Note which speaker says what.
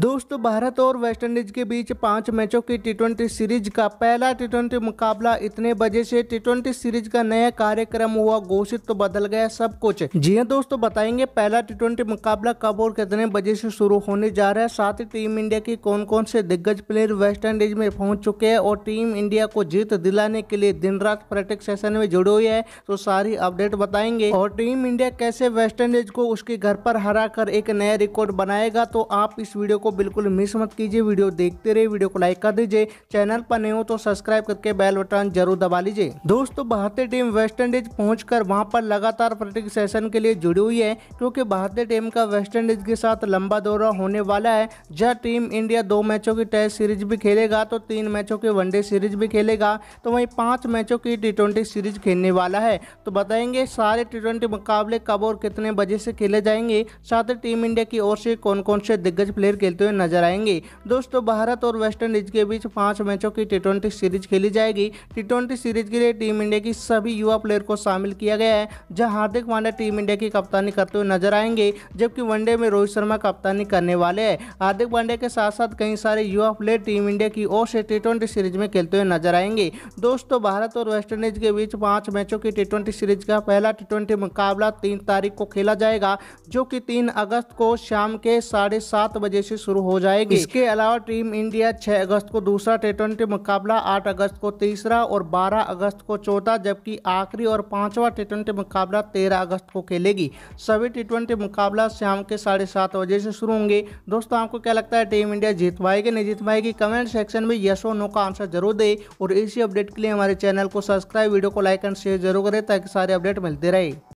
Speaker 1: दोस्तों भारत और West Indies के बीच पांच मैचों की टी सीरीज का पहला टी मुकाबला इतने बजे से टी सीरीज का नया कार्यक्रम हुआ घोषित तो बदल गया सब कुछ जी हाँ दोस्तों बताएंगे पहला टी मुकाबला कब और कितने बजे से शुरू होने जा रहा है साथ ही टीम इंडिया के कौन कौन से दिग्गज प्लेयर वेस्ट इंडीज में पहुंच चुके हैं और टीम इंडिया को जीत दिलाने के लिए दिन रात प्रैक्टिस सेशन में जुड़े हुए है तो सारी अपडेट बताएंगे और टीम इंडिया कैसे वेस्ट इंडीज को उसके घर पर हरा एक नया रिकॉर्ड बनाएगा तो आप इस वीडियो को बिल्कुल मिस मत कीजिए वीडियो देखते रहिए वीडियो को लाइक कर दीजिए चैनल पर नहीं हो तो सब्सक्राइब करके बेल बटन जरूर दबा लीजिए दोस्तों भारतीय टीम वेस्ट इंडीज पहुँच कर वहाँ पर लगातार प्रैक्टिस सेशन के लिए जुड़ी हुई है क्योंकि भारतीय टीम का वेस्ट इंडीज के साथ लंबा दौरा होने वाला है जहाँ टीम इंडिया दो मैचों की टेस्ट सीरीज भी खेलेगा तो तीन मैचों की वनडे सीरीज भी खेलेगा तो वही पाँच मैचों की टी सीरीज खेलने वाला है तो बताएंगे सारे टी मुकाबले कब और कितने बजे से खेले जाएंगे साथ ही टीम इंडिया की ओर से कौन कौन से दिग्गज प्लेयर खेले खेलते हुए नजर आएंगे दोस्तों भारत और वेस्ट इंडीज के बीच पांच मैचों की टी सीरीज खेली जाएगी टी सीरीज के लिए टीम इंडिया की सभी युवा प्लेयर को शामिल किया गया है जहाँ हार्दिक पांड्या टीम इंडिया की कप्तानी करते हुए नजर आएंगे जबकि वनडे में रोहित शर्मा कप्तानी करने वाले हैं हार्दिक पांड्या के साथ साथ कई सारे युवा प्लेयर टीम इंडिया की ओर से टी सीरीज में खेलते हुए नजर आएंगे दोस्तों भारत और वेस्ट इंडीज के बीच पांच मैचों की टी सीरीज का पहला टी मुकाबला तीन तारीख को खेला जाएगा जो कि तीन अगस्त को शाम के साढ़े सात बजे से शुरू हो जाएगी इसके अलावा टीम इंडिया 6 अगस्त को दूसरा टी मुकाबला 8 अगस्त को तीसरा और 12 अगस्त को चौथा जबकि आखिरी और पांचवा टी मुकाबला 13 अगस्त को खेलेगी सभी टी मुकाबला शाम के साढ़े सात बजे से शुरू होंगे दोस्तों आपको क्या लगता है टीम इंडिया जीत पाएगी नहीं जीत पाएगी कमेंट सेक्शन में यशो नो का आंसर जरूर दे और इसी अपडेट के लिए हमारे चैनल को सब्सक्राइब वीडियो को लाइक एंड शेयर जरूर करें ताकि सारे अपडेट मिलते रहे